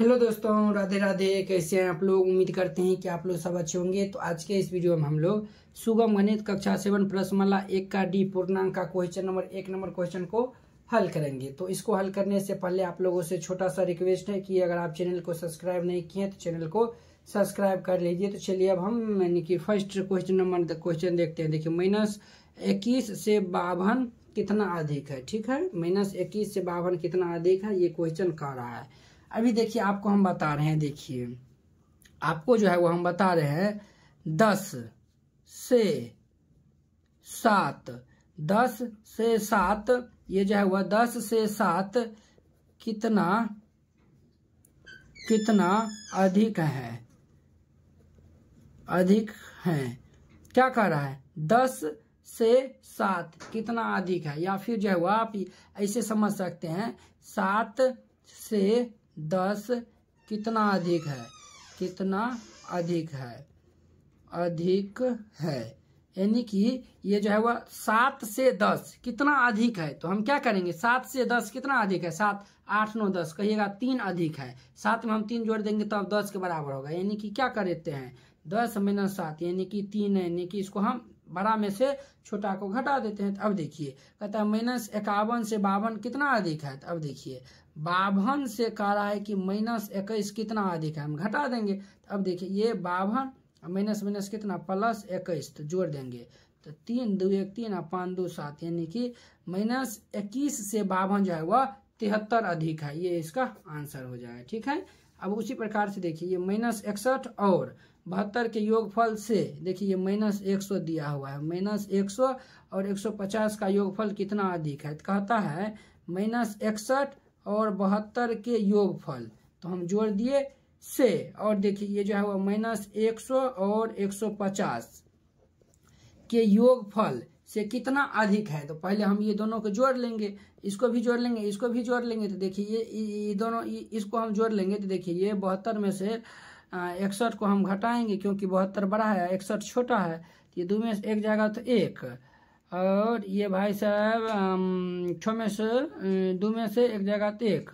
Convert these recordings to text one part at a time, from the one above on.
hello दोस्तों राधे राधे कैसे हैं आप लोग उम्मीद करते हैं कि आप लोग सब अच्छे होंगे तो आज के इस वीडियो में हम लोग सुगम गणित कक्षा सेवन प्लस माला एक का डी पूर्णांक का क्वेश्चन नंबर एक नंबर क्वेश्चन को हल करेंगे तो इसको हल करने से पहले आप लोगों से छोटा सा रिक्वेस्ट है कि अगर आप चैनल को सब्सक्राइब नहीं किए तो चैनल को सब्सक्राइब कर लीजिए तो चलिए अब हम यानी कि फर्स्ट क्वेश्चन नंबर क्वेश्चन देखते हैं देखिए माइनस इक्कीस से बावन कितना अधिक है ठीक है माइनस इक्कीस से बावन कितना अधिक है ये क्वेश्चन कह रहा है अभी देखिए आपको हम बता रहे हैं देखिए आपको जो है वो हम बता रहे हैं दस से सात दस से सात ये जो है वह दस से सात कितना कितना अधिक है अधिक है क्या कह रहा है दस से सात कितना अधिक है या फिर जो है वह आप ऐसे समझ सकते हैं सात से दस कितना अधिक है कितना अधिक है अधिक है यानी कि ये जो है वह सात से दस कितना अधिक है तो हम क्या करेंगे सात से दस कितना अधिक है सात आठ नौ दस कहिएगा तीन अधिक है सात में हम तीन जोड़ देंगे तब तो अब दस के बराबर होगा यानी कि क्या कर देते हैं दस माइनस सात यानी कि तीन यानी कि इसको हम बड़ा में से छोटा को घटा देते हैं तो अब देखिए कहता है माइनस इक्यावन से बावन कितना अधिक है तो अब देखिए बावन से कह रहा है कि माइनस इक्कीस कितना अधिक है हम घटा देंगे तो अब देखिए ये बावन माइनस माइनस कितना प्लस इक्कीस तो जोड़ देंगे तो तीन दो एक तीन और पाँच दो सात यानी कि माइनस इक्कीस से बावन जो है वह तिहत्तर अधिक है ये इसका आंसर हो जाएगा ठीक है अब उसी प्रकार से देखिए ये माइनस इकसठ और बहत्तर के योगफल से देखिए ये माइनस एक सौ दिया हुआ है माइनस एक सौ और एक सौ पचास का योगफल कितना अधिक है तो कहता है माइनस इकसठ और बहत्तर के योगफल तो हम जोड़ दिए से और देखिए ये जो है वो माइनस एक सौ और एक सौ पचास के योगफल से कितना अधिक है तो पहले हम ये दोनों को जोड़ लेंगे इसको भी जोड़ लेंगे इसको भी जोड़ लेंगे तो देखिए ये ये दोनों इसको हम जोड़ लेंगे तो देखिए ये बहत्तर में से इकसठ को हम घटाएंगे क्योंकि बहत्तर बड़ा है इकसठ छोटा है तो ये दो में से एक जाएगा तो एक और ये भाई साहब छः में से दो में से एक जगह तो एक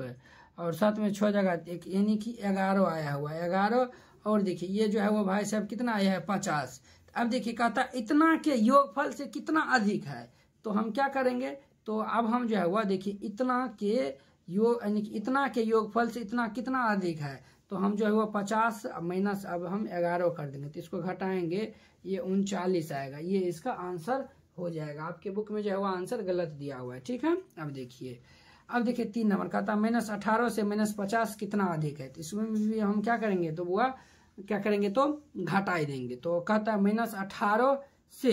और सात में छः जगह तो एक यानी कि ग्यारह आया हुआ है ग्यारह और देखिए ये जो है वो भाई साहब कितना आया है पचास अब देखिए कहता इतना के योगफल से कितना अधिक है तो हम क्या करेंगे तो अब हम जो है वह देखिए इतना के योग यानी इतना के योगफल से इतना कितना अधिक है तो हम जो है वह पचास माइनस अब हम ग्यारह कर देंगे तो इसको घटाएंगे ये उनचालीस आएगा ये इसका आंसर हो जाएगा आपके बुक में जो है वो आंसर गलत दिया हुआ है ठीक है अब देखिए अब देखिए तीन नंबर कहता है माइनस अठारह से माइनस पचास कितना अधिक है तो इसमें भी हम क्या करेंगे तो बुआ क्या करेंगे तो घटाई देंगे तो कहता है माइनस अठारह से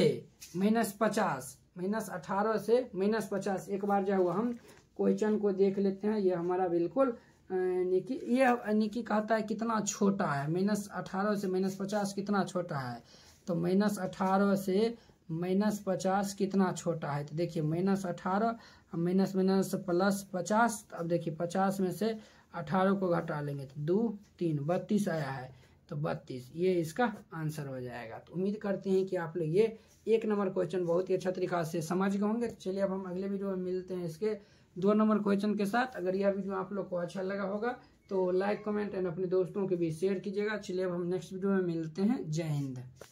माइनस पचास माइनस अठारह से माइनस पचास एक बार जो हुआ हम क्वेश्चन को देख लेते हैं ये हमारा बिल्कुल निकी ये निकी कहता है कितना छोटा है माइनस अठारह से माइनस पचास कितना छोटा है तो माइनस अठारह से माइनस पचास कितना छोटा है तो देखिए माइनस अठारह माइनस माइनस प्लस पचास अब देखिए पचास में से अठारह को घटा लेंगे तो दो तीन बत्तीस आया है तो बत्तीस ये इसका आंसर हो जाएगा तो उम्मीद करते हैं कि आप लोग ये एक नंबर क्वेश्चन बहुत ही अच्छा तरीका से समझ गए होंगे चलिए अब हम अगले वीडियो में मिलते हैं इसके दो नंबर क्वेश्चन के साथ अगर यह वीडियो आप लोग को अच्छा लगा होगा तो लाइक कमेंट एंड अपने दोस्तों के बीच शेयर कीजिएगा चलिए अब हम नेक्स्ट वीडियो में मिलते हैं जय हिंद